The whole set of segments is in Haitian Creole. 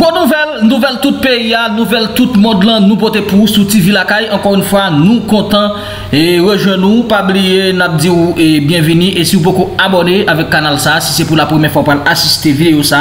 我都了。nouvel tout peya, nouvel tout modlan nou pote pou souti vilakay, ankon yon fwa nou kontan, e rejo nou pabliye, nap di ou, e bienveni, e si ou pokou abone ave kanal sa, si se pou la premiè fòm pan asiste videyo sa,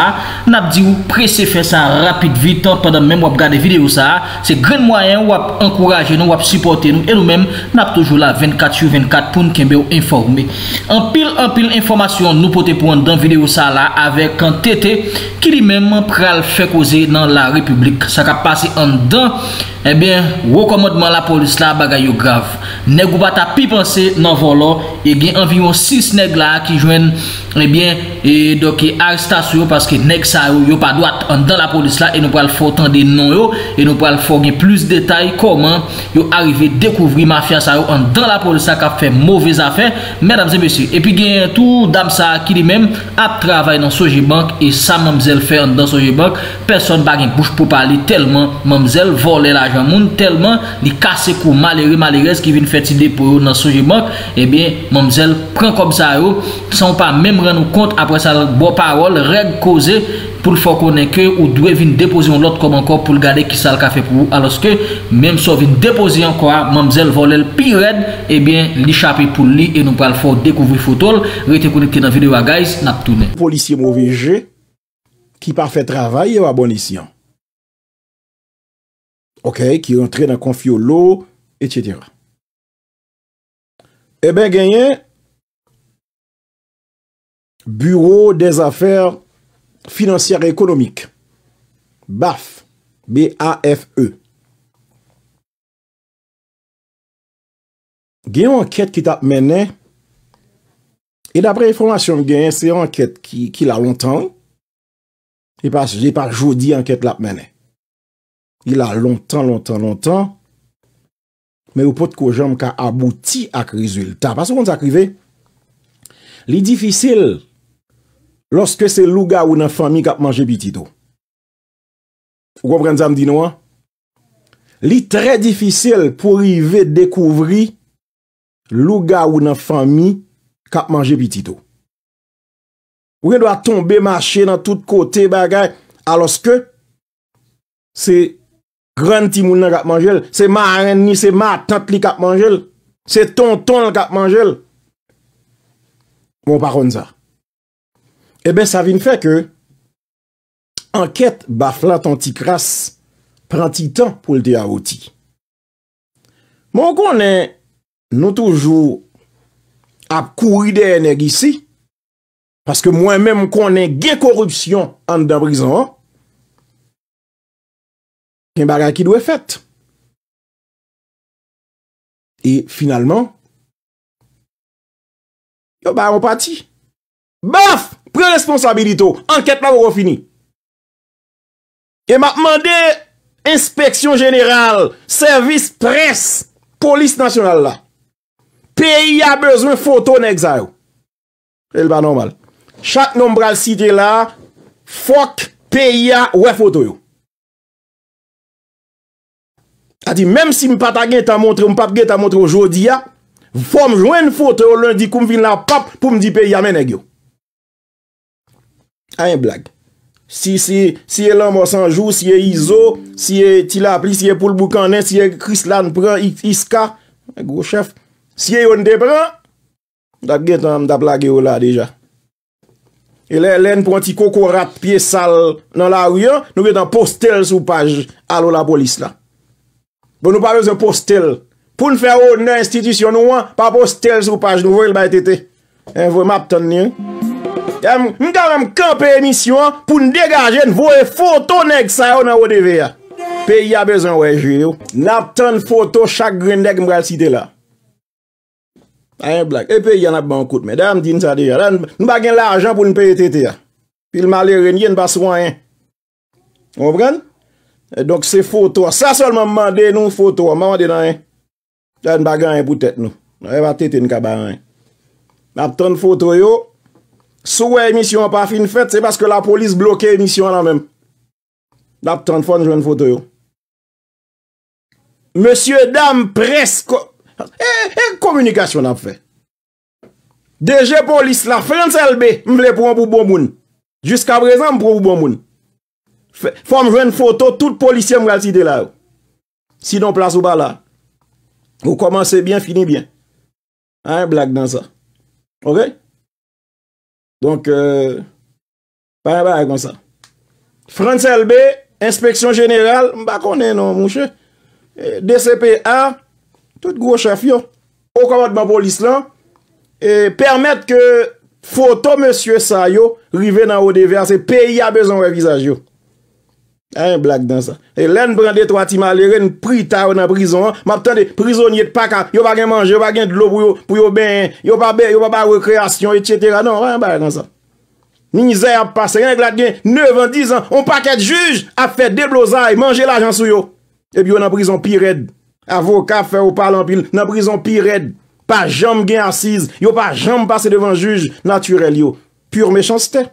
nap di ou, prese fè sa rapide, vite, anpan dan mèm wap gade videyo sa, se gren mwayen wap ankoraje nou, wap supporte nou, e nou mèm nap toujou la 24 chou 24 pou nou kembe ou informe, anpil anpil informasyon nou pote pou an dan videyo sa la, avek an tete, ki li mèm pral fè koze nan la republik sa kapasi an do Ebyen, wakomodman la polis la bagay yo grav Negou bat api panse nan volon E gen anviyon 6 neg la ki jwen Ebyen, e doke ar stasyon Paske neg sa yo yo pa doat An dan la polis la E nou pral fò tan de non yo E nou pral fò gen plus detay Koman yo arive dekouvri mafya sa yo An dan la polis la kap fè mouvè zafè Men amzè besi E pi gen tout dam sa ki di men Ap travay nan soji bank E sa mamzèl fè an dan soji bank Person bagen bouche pou pali Telman mamzèl volè la Moun telman li kase kou maleri maleres ki vin fetide pou yon nan soujimak Ebyen, eh mamzèl pren koum sa yon San ou pa mèm ren nou kont apre sa lak bo parol Reg koze pou l fò konen ke ou dwe vin depozi yon lot koum ankor pou l gade ki sa l kafe pou yon Aloske, mèm so vin depozi yon kwa, mamzèl vole l pi red Ebyen, eh li chapi pou li e nou pral fò dekouvri fotol Retekouni ki nan videwa guys, nap tounen Polisye mou vje, ki pa fè travay yo abonisyon Ok, ki yon tre nan konfyo lo, etyetera. E eh ben genyen, bureau des afer financier ekonomik. BAFE. B-A-F-E. Genyen anket ki tap menen, e dapre informasyon genyen, se anket ki la lontan, e pa jodi anket la menen. Il a lontan, lontan, lontan. Me ou pot ko jom ka abouti ak rezultat. Pasou kon sa krive? Li difisil loske se luga ou nan fami kap manje pitido. Ou kon pren zam di nou an? Li tre difisil pou rive dekouvri luga ou nan fami kap manje pitido. Ou gen do a tombe mache nan tout kote bagay aloske se Gran ti moun nan kap manjel, se ma a ren ni, se ma a tant li kap manjel, se ton ton l kap manjel. Moun pa kon sa. Ebe, sa vin fe ke, anket ba flan ton ti kras, pranti tan pou l de a oti. Moun konen nou toujou ap kou ide ene gisi, paske moun men moun konen gen korupsyon an de brison an, mè baga ki dwe fèt. E, finalman, yo ba mwen pati. Baf! Pre responsabilito. Anket mwen wou refini. E mwen pman de inspeksyon general, servis pres, polis nasyonal la. P.I.A. bezwen foto nèk zayou. El ba normal. Chak nombral sitye la, fok P.I.A. wè foto you. A di, mèm si m pata gen ta montre, m pap gen ta montre ou jodi ya, fòm jwen fote ou lèndi koum vin la pap pou m dipe yamen e gyo. A yon blag. Si, si, siye lèm mò sanjou, siye Izo, siye Tilapli, siye Poul Boukane, siye Krislan Pran, Iska, mèm e gwo chef, siye Yonde Pran, da gen tan m da blag yo la deja. E lè lèn pran ti kokorat piye sal nan la ou yon, nou gen tan postel sou paj alo la polis la. Bo nou pa bezon postel. Poun fè ou nou institisyon nou an, pa postel sou paj nou. Voi l'bay tete. En eh, vwe map ton ni an. Eh. Eh, m kèm an m kèm pe emisyon pou n dekaje n vwe foto neg sa yo nan wote ve ya. Pe y a bezon wè jwe yo. Nap ton foto chak grindeg m kal side la. A yon blak. E pe yon ap bankout me. Dam din sa de ya. Nou bagen l'ajan pou n pe yon tete ya. Pi l malè renyen pa swan yon. Ombren? E donk se fotwa. Sa solman mande nou fotwa. Mande nan yon bagan yon poutet nou. E va tete yon kabaran yon. Dap ton fotwa yo. Souwa emisyon pa fin fèt. Se baske la polis blokè emisyon nan men. Dap ton fon jwen fotwa yo. Monsye dam presko. E, eh, e, eh, e, komunikasyon nan fèt. Deje polis la. Frens elbe. Mle proun pou bon moun. Jiska prezan mle proun pou bon moun. Fom jwen foto, tout polisyen mwal si de la ou. Sinon plas ou ba la. Ou komanse bien, fini bien. A yon blak dan sa. Ok? Donk e... Euh, Frenzel be, inspeksyon jeneral, mba konen nou mwouche. E, D.C.P.A. Tout gwo chaf yo. Okomatman polis lan. E permette ke foto mwosye sa yo, rive nan ou de ver se peyi a bezon revizaj yo. A yon blak dan sa. E len brande trotima, le ren prita ou nan prison. Mab tande, prisonye tpaka, yo pa gen manje, yo pa gen dlo pou yo ben, yo pa be, yo pa ba rekreasyon, etc. Nan, wè yon blak dan sa. Mizerbe pase, yon glat gen 9 an, 10 an, on paket juj, a fe deblozay, manje la jan sou yo. E bi yo nan prison pi red. Avokat fe ou palan pil, nan prison pi red. Pa jom gen asiz, yo pa jom pase devan juj, naturel yo. Pur mechansite.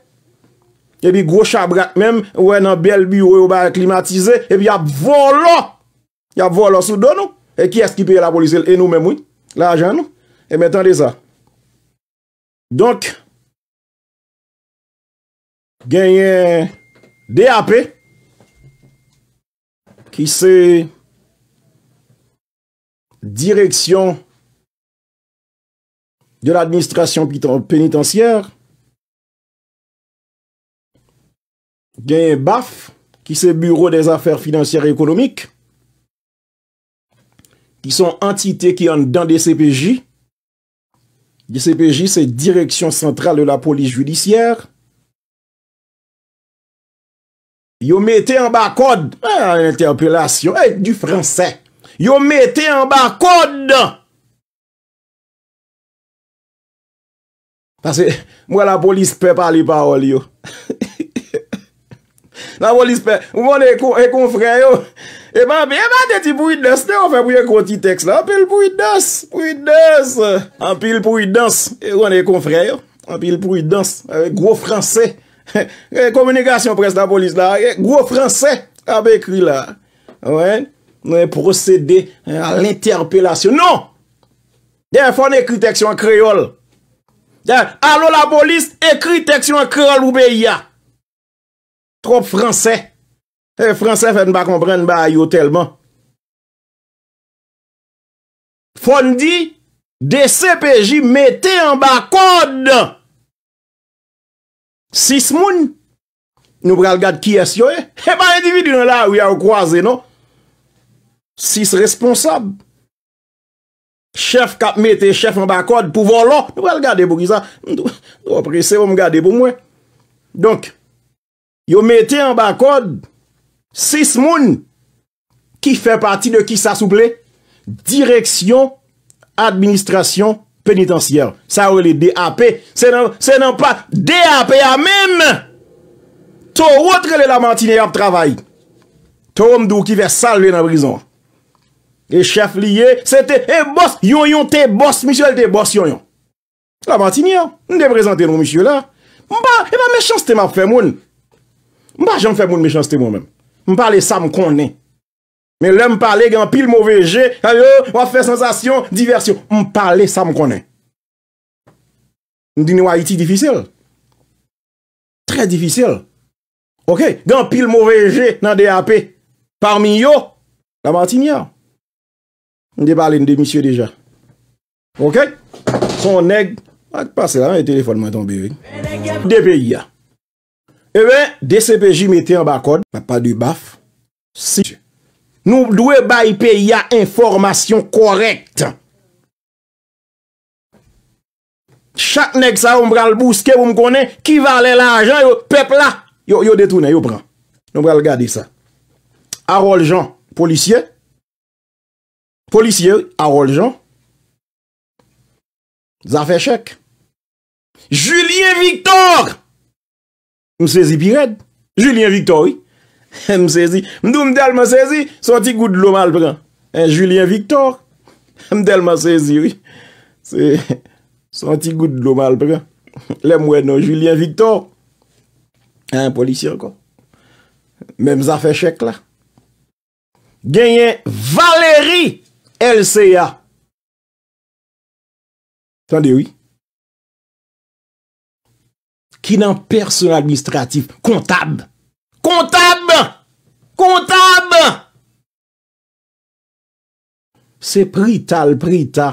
Ebi gwo chabrat menm, wè nan bel bi wè ou ba klimatize, ebi ap volo, ap volo sou don nou, e ki eski peye la polize, e nou menm wè, la ajan nou, e metan de sa. Donk, genyen DAP, ki se direksyon de l'administrasyon penitansyèr, genye baf, ki se bureau des afer financier ekonomik, ki son entite ki an dan DCPJ, DCPJ se direksyon sentral de la polis judisyer, yo mette an bak kod, a ah, interpelasyon, e, eh, du fransè, yo mette an bak kod, yo mette an bak kod, mwen la polis pe pa li pa ol yo, La bolis pe, ou ane kon e fray yo. Eman, eman, te ti pou yi dans. Ne, ou ane pou yi konti teks la. Anpe yi pou yi dans, pou yi dans. Anpe yi pou yi dans, ou ane kon fray yo. Anpe yi pou yi dans, gro fransè. E komunikasyon pres la bolis la. E gro fransè, abe non! ekri la. Ou en, nou en procede al interpelasyon. Non! Dè, fò ane ekri teksyon kreyol. Dè, alò la bolis, ekri teksyon kreyol oube yi ya. Trop fransè. E fransè fè n'ba kompren n'ba yo telman. Fon di, de CPJ metè an ba kod. Sis moun. Nou pral gad ki es yo e. E ba individu nan la ou ya ou kwa ze nou. Sis responsab. Chef kap metè chef an ba kod pou volon. Nou pral gade pou ki sa. Nou pral gade pou mwen. Donk, yo mette an ba kod sis moun ki fe pati de ki sa souple direksyon administrasyon penitensiyel. Sa ou li de ap, se nan pa de ap ya mem, to wotre li la mantini ap travay. To ou mdou ki ve salve nan brison. E chef li ye, se te e eh, bos, yon yon te bos, misyo el te bos yon yon. La mantini ya, n de prezante nou misyo la. Mba, e eh ba mechans te map fe moun. Mpa jan fè moun mechans tè moun mèm. Mparle sa m konè. Mè lè m parle gyan pil mouvè jè. Ayo, wafè sensasyon, diversyon. Mparle sa m konè. Ndi nou a iti difisèl. Trè difisèl. Ok, gyan pil mouvè jè nan de apè. Parmi yo, la martini ya. Ndi pale nou de misye deja. Ok, son neg. Ak pa se la, yon e telefon mwen ton beve. De pe yon. Mwen, eh DCPJ meti an bakon, mwen pa di baf. Nou dwe bayi pe, ya informasyon korekt. Chak nek sa, mwen bral bouske, mwen konen, ki vale la ajan, yo pepla. Yo detounen, yo pran. Mwen bral gade sa. Arol Jean, polisye. Polisye, Arol Jean. Zafè chèk. Julien Victor! M sezi Piret Julien Victor M sezi Mdou mdel ma sezi Sonti gout lomal eh, Julien Victor Mdel ma sezi Sonti gout lomal Julien Victor Polisye Mem zafè chèk Genyen Valérie LCA Sondi wè ki nan person administratif, kontab, kontab, kontab, se prita l prita,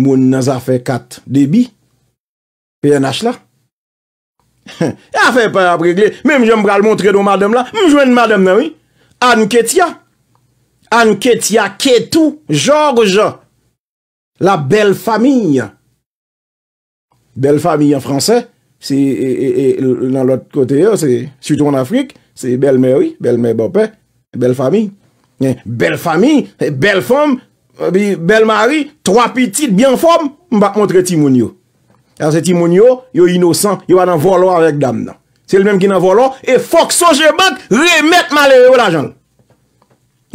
moun nan zafè kat, debi, pe yon hach la, yon fè pè apregle, mèm jom pral montre do madem la, mjwen madem nan wè, an ketia, an ketia ketou, jorj, la bel faminy, bel faminy an fransè, Si, e, e, e, e, nan l'ot kote yo, se, Soutouan Afrik, se, bel mèri, bel mè bopè, Bel fami, Bel fami, bel fom, Bel mari, Troa pitit, bien fom, Mbak montre ti moun yo. An se ti moun yo, yo inosan, yo an an volo avèk dam nan. Se lè mèm ki nan volo, E fok sojè bak, remèt malè yo la janl.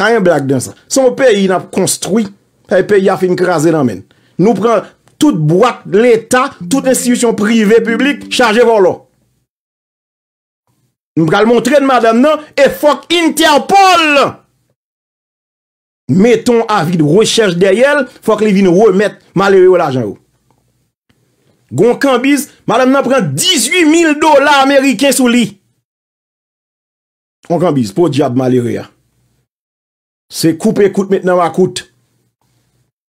An yon blag den sa. Son pe yon a konstruy, E pe yon a fin krasè nan men. Nou pran, tout brok l'Etat, tout institisyon privé, publik, chaje vò lò. Nou pral montre non? de madame nan, e fòk Interpol. Meton avid recherche deryèl, fòk li vin remèt malerè wè la jan wò. Gon kambiz, madame nan pren 18.000 dola Amerike sou li. Gon kambiz, pou diad malerè ya. Se koupe koute mètenan wakoute.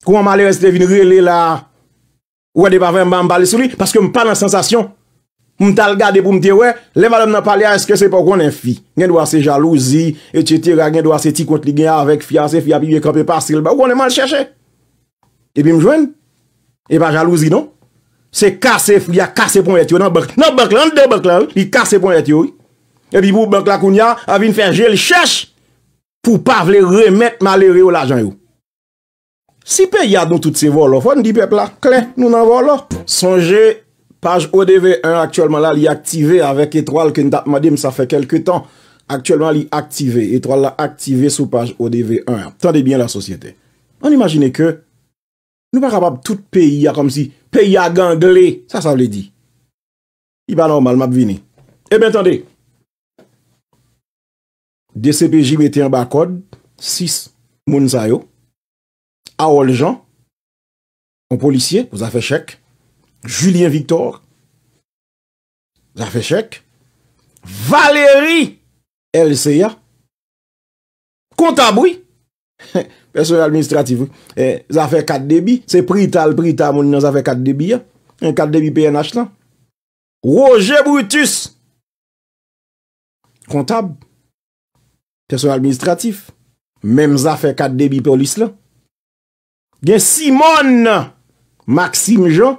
Kouman malerè se vin relè la Ouwen de pa ven mba mbale sou li, paske m pa nan sensasyon. M tal gade pou m te we, non? le valom nan pale a, eske se pou konen fi. Nyen do ase jalouzi, ete tira, nyen do ase ti kontli genya avek fi ase fi, api yuye kapi pasil, ba ou konen man l chèche. Ebi m jwen, eba jalouzi non? Se kase, yuya kase pon eti yo nan bèk. Nan bèk lan, de bèk lan, li kase pon eti yo. Ebi pou bèk la koun ya, avin fè jè l chèche, pou pa vle remèt ma le re ou la Si pe yad nou tout se vò lò, fò n di pepla klen nou nan vò lò. Sonje, page ODV1 aktualman la li aktive avèk etroal ke ndap madim sa fè kelke ton. Aktualman li aktive, etroal la aktive sou page ODV1. Tande bien la sosyete. An imagine ke, nou pa kapab tout pe yad kom si, pe yad gangle, sa sa vle di. I ba normal, map vini. E ben tande. DCPJ bete yon bakod, 6 moun sayo. Aol Jean, un policier, zafè chèk. Julien Victor, zafè chèk. Valérie, LCA, Kontaboui, person administratif. Zafè 4DB, se prital prital mouni nan zafè 4DB ya. Un 4DB PNH la. Roger Brutus, Kontaboui, person administratif. Mem zafè 4DB polis la. gen Simone Maxime Jean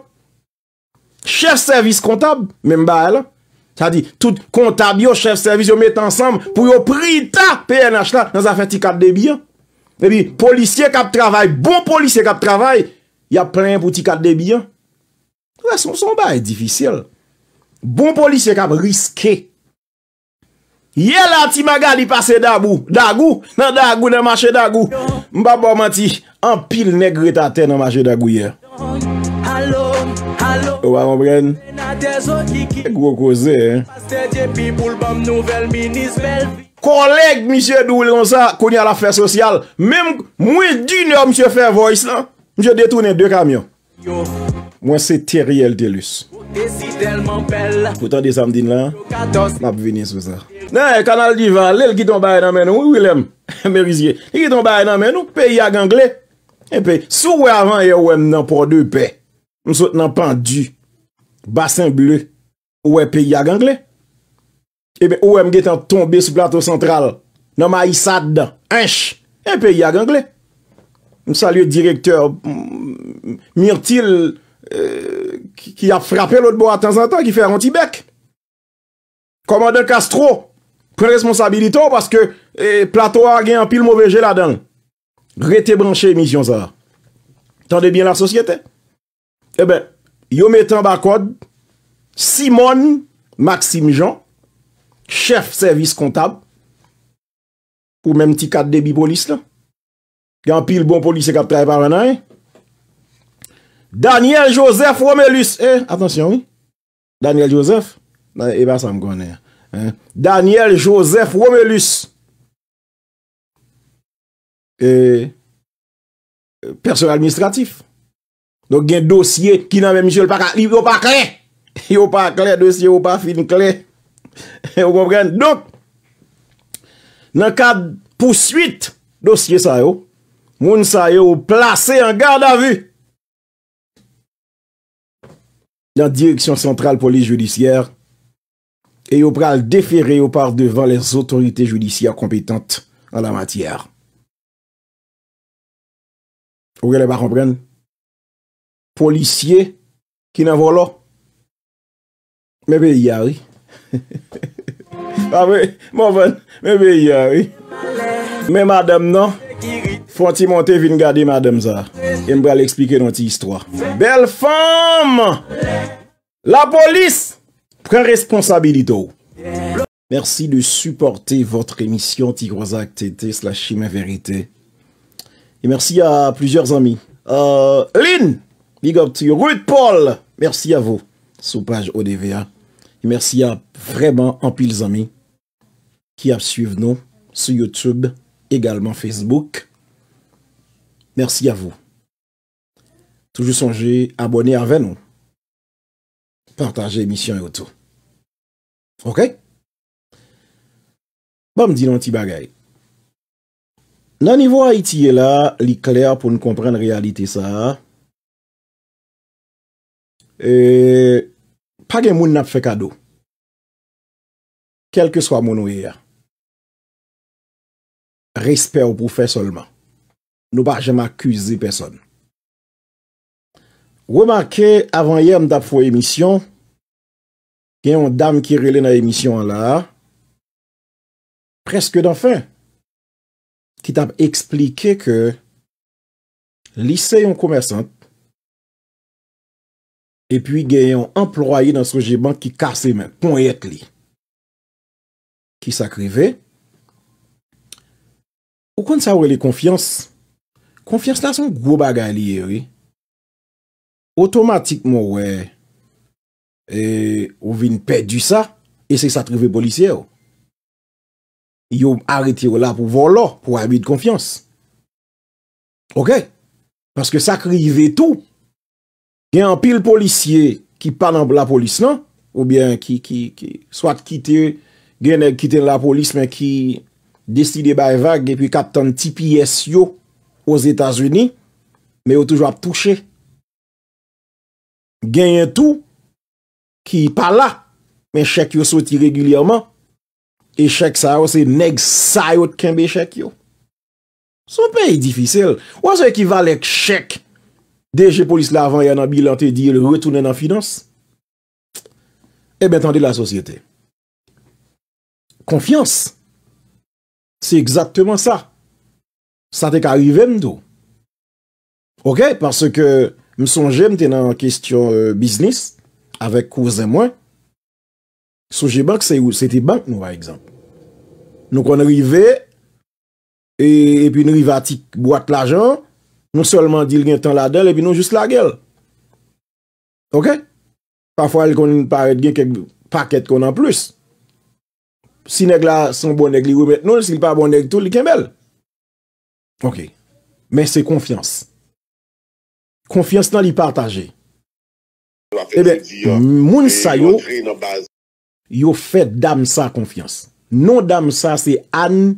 chef service kontab menm ba e la tout kontab yo, chef service yo met ansam pou yo prita PNH la nan zafen ti kat debi an policye kap travay, bon policye kap travay ya plen pou ti kat debi an son ba e difisil bon policye kap riske ye la ti magadi pase dago nan dago, nan mache dago Mbaba o mati, an pil negre ta ten an majed a gouye Owa mwen bren E gwo koze eh. Koleg misye dou lonsa konye an la fèr sosyal Mem mwen di nou oh, mse fèr voice la Mse detounen de kamyon Mwen se teri el telus Foutan de samdin la, m ap venye sou sa. Nan, kanal divan, lèl giton bay nan men nou, wilem, merizye. Giton bay nan men nou, pe yag angle. E pe, sou wè avan yè ouèm nan pò de pe. M sot nan pandu, basen ble, ouè pe yag angle. Ebe ouèm getan tombe sou plato sentral, nan ma isad dan, hansh, e pe yag angle. M salye direkteur, myrtil... ki a frape lout bo a tan san tan, ki fè an ti bek. Komander Castro, pre-responsabilito, paske plato a gen an pil mouveje la den. Rete branche, misyon sa. Tande bien la sosyete. Ebe, eh yo metan bakod, Simon Maxime Jean, chef servis kontab, pou menm ti kat debi polis la. Gen an pil bon polis e kap tra e par anaye. Daniel Joseph Romelus Eh, atensyon wè Daniel Joseph Eh, ba sa m konè Daniel Joseph Romelus Eh Person administratif Donk gen dosye ki nan men Michel Pacard, yon pa kle Yon pa kle, dosye yon pa fin kle Eh, yon kompren, donk Nan ka Poussuit dosye sa yo Moun sa yo plase En garde à vue lan direksyon sentral polis judisyèr e yo pral defere yo par devan les otorite judisyèr kompitante an la matyèr. Ou gèle pa kompren? Polisyè ki nan vò lò? Mè bè yè wè. A wè, mò ven, mè bè yè wè. Mè madèm nan, Fonti monte vin regarder madame ça. Et mbra l'expliquer dans notre histoire Belle femme La police prend responsabilité Merci de supporter votre émission Tigrozac TT slash Vérité. Et merci à plusieurs amis. Euh, Lynn, big up to Ruth Paul, merci à vous. Sous page ODVA. merci à vraiment en pile amis qui a suivent nous sur YouTube, également Facebook. Mersi a vou. Toujou sonje abone avè nou. Partaje emisyon yo tou. Ok? Bam di nan ti bagay. Nan nivou a iti ye la, li kler pou nou komprenn realite sa. Pake moun nap fe kado. Kelke swa moun ou ye ya. Respe ou pou fe solman. Nou ba jè m'akuse zi peson. Wè makè, avan yè m' tap fwa emisyon, gen yon dam ki rele nan emisyon la, preske dan fin, ki tap explike ke lise yon koumèrsant, epi gen yon emploayi nan soje bank ki kase men, pou yon et li. Ki sa krive, ou kon sa wè li konfians, konfians nan son gwo bagay liye we. Otomatikman we, ou vin pe du sa, ese sa trive polisye ou. Yo ariti ou la pou volo, pou a bi de konfians. Ok? Paske sa krive tou, gen an pil polisye, ki panan la polis nan, ou bien ki, ki, ki, ki, swat kite, gen an kite la polis, men ki, deside bay vage, gen pi kapten ti piyes yo, Os Etats-Unis Me yo toujwa ap touche Genyen tou Ki pa la Men chèk yo soti regulyaman E chèk sa yo se neg sa yo Kèmbe chèk yo Son pe yi difisil Ou an se ekivalek chèk Dèjè polis la avan yon an bilante Di yon retounen an finans E eh bè tande la sosyete Konfians Sè ekzakteman sa Sa te ka rive mdou. Ok? Parce ke m sonje m tenan kestyon euh, biznis avek kouzè mwen. Souje bank se te bank nou va ekzamp. Nou kon rive epi e nou rive atik boat l'ajan. Nou solman dil gen tan la del epi nou just la gel. Ok? Pafwa el kon parèd gen kek paket kon an plus. Si neg la son bon neg li ou met nou, si l pa bon neg tou, li ken bel. Ok, men se konfians. Konfians nan li partaje. Ebe, eh moun sa yo, yo fet dam sa konfians. Non dam sa se Ann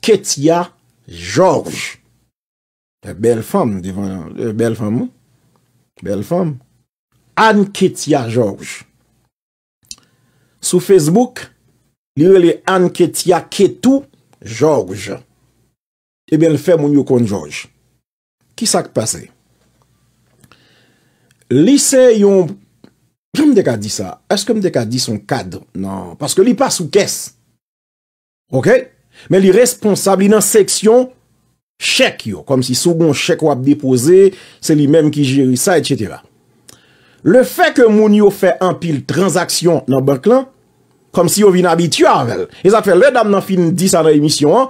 Ketya George. Eh, Bel fom. Eh, Bel fom. Bel fom. Ann Ketya George. Sou Facebook, li yo le Ann Ketya Ketu George. Ebyen, eh l fè moun yo konjouj. Ki sak pase? Li se yon... Jom non, dek a di sa? Eske m dek a di son kad? Nan, paske li pa sou kes. Ok? Men li responsable nan seksyon chèk yo. Kom si sou bon chèk wap depose, se li menm ki jiri sa, etc. Le fè ke moun yo fè an pil transaksyon nan Berklan, kom si yo vin abitya avèl. E zafè lè dam nan film 10 an remisyon an,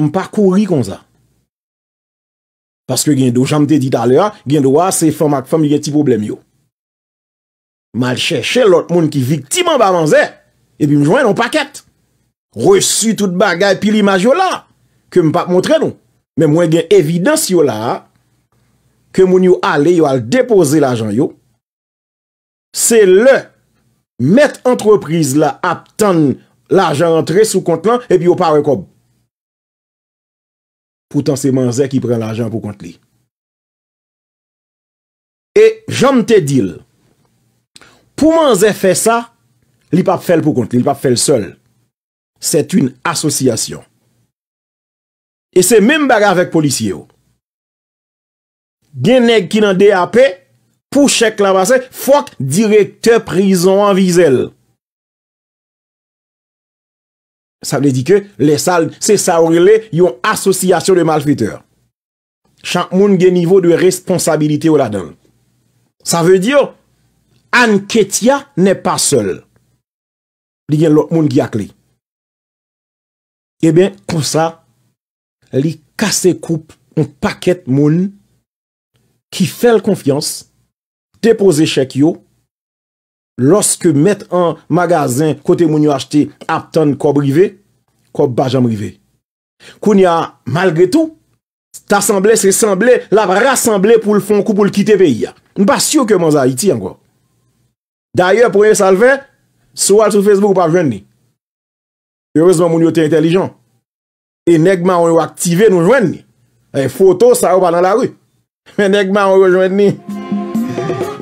m pa kouri kon za. Paske gen do, jante di talera, gen do a, se fèm ak fèm yon ti problem yo. Ma l chè chè l ot moun ki vitim an ba man zè, e pi m jwen yon paket. Rè su tout bagay pi l imaj yo la, ke m pa p montre nou. Men mwen gen evidens yo la, ke moun yo ale yo al depose l ajan yo, se le, met entreprise la ap tan l ajan rentre sou kont lan, e pi yo parwe kon, Poutan se man zè ki pren l'ajan pou kont li. E jom te dil. Pou man zè fè sa, li pap fèl pou kont li, li pap fèl sol. Sè t'une asosyasyon. E sè mèm baga vèk polisiyo. Genèk ki nan de apè pou chèk la basè fòk direkte prison an vizèl. Sa vle di ke lesal se saorile yon asosyasyon de malfiteur. Chak moun gen nivou de responsabilite ou la don. Sa vle di yo, anketia ne pa sol. Di gen lout moun gen akli. E ben, kon sa, li kase koup un paket moun ki fel konfians depoze chek yo loske met an magazen kote moun yo achete aptan kwa brive kwa bajan brive koun ya malgre tou tasemble se semble la vrasemble pou l fon kou pou l kite peyi ya mou pa syo keman za iti an kwa daye pou yon e salve swal sou facebook pa jwen ni yo resman moun yo te intelijon e negman yon yo aktive nou jwen ni e foto sa yo banan la wè men negman yon yo jwen ni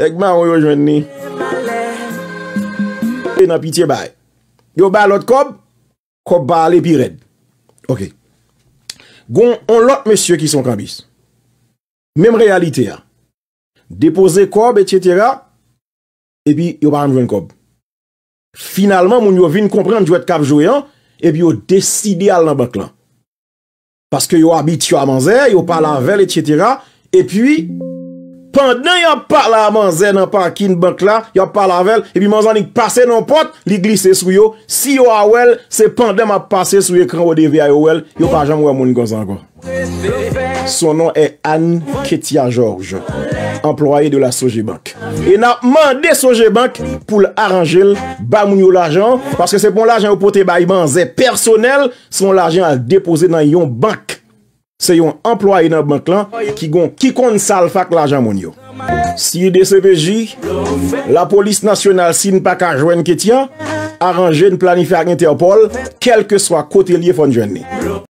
negman yon yo jwen ni nan pitiye bay. Yo bay lot kob, kob ba ale pi red. Ok. Gon, on lot mesye ki son kambis. Mem realite a. Depose kob, etyetera, ebi, yo bay anjwen kob. Finalman, moun yo vin kompre anjwen kab joyan, ebi yo desidi al nan bak lan. Paske yo abit yo amanzer, yo pala anvel, etyetera, ebi, Pendè yon parlè a man zè nan pankin bank la, yon parlè avèl, epi man zè ni k'pase nan pot, li glise sou yo. Si yo a wel, se pendè man pase sou ekran wè devè a yo wel, yo pajan mwen moun gòzangwa. Son nan e Anne Ketia George, employe de la Soje Bank. E nan mande Soje Bank pou l'arange l, ba moun yo l'ajan, paske se pon l'ajan yo pote bay man zè personel, son l'ajan a depose nan yon bank. Se yon employe nan mwen klan ki gon kikon sal fak la jan moun yo. Si yon DCPJ, la polis nasyonal sin pa kan jwen ki tiyan, aranjen planifar yon teopol, kelke swa kote liye fon jwen ni.